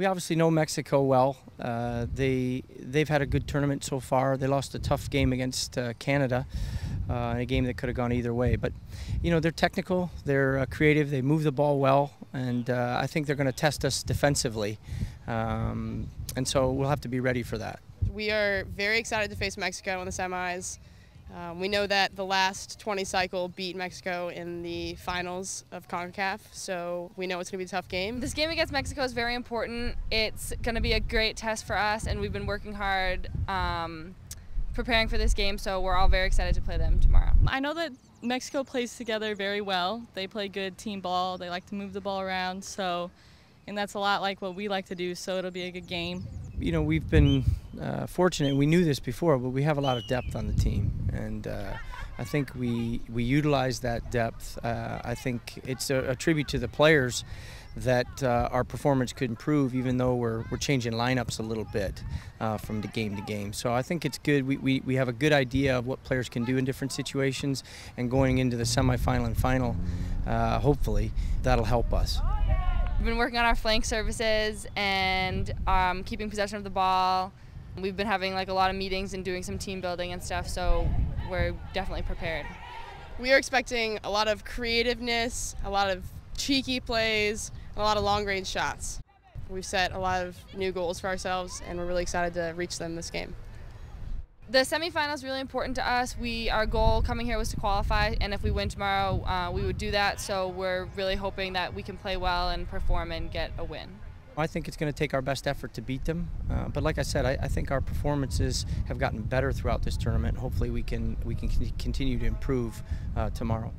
We obviously know Mexico well. Uh, they they've had a good tournament so far. They lost a tough game against uh, Canada, uh, a game that could have gone either way. But you know they're technical, they're uh, creative, they move the ball well, and uh, I think they're going to test us defensively, um, and so we'll have to be ready for that. We are very excited to face Mexico in the semis. Um, we know that the last 20 cycle beat Mexico in the finals of CONCACAF, so we know it's going to be a tough game. This game against Mexico is very important. It's going to be a great test for us, and we've been working hard um, preparing for this game, so we're all very excited to play them tomorrow. I know that Mexico plays together very well. They play good team ball, they like to move the ball around, so, and that's a lot like what we like to do, so it'll be a good game you know, we've been uh, fortunate. We knew this before, but we have a lot of depth on the team, and uh, I think we we utilize that depth. Uh, I think it's a, a, tribute to the players that uh, our performance could improve, even though we're we're changing lineups a little bit uh, from the game to game. So I think it's good. We, we we have a good idea of what players can do in different situations, and going into the semifinal and final, uh, hopefully that'll help us. We've been working on our flank services and um, keeping possession of the ball. We've been having like a lot of meetings and doing some team building and stuff, so we're definitely prepared. We are expecting a lot of creativeness, a lot of cheeky plays, a lot of long range shots. We've set a lot of new goals for ourselves, and we're really excited to reach them this game the semifinal is really important to us. We our goal coming here was to qualify, and if we win tomorrow, uh, we would do that. So we're really hoping that we can play well and perform and get a win. I think it's going to take our best effort to beat them. Uh, but like I said, I, I, think our performances have gotten better throughout this tournament. Hopefully, we can we can continue to improve uh, tomorrow.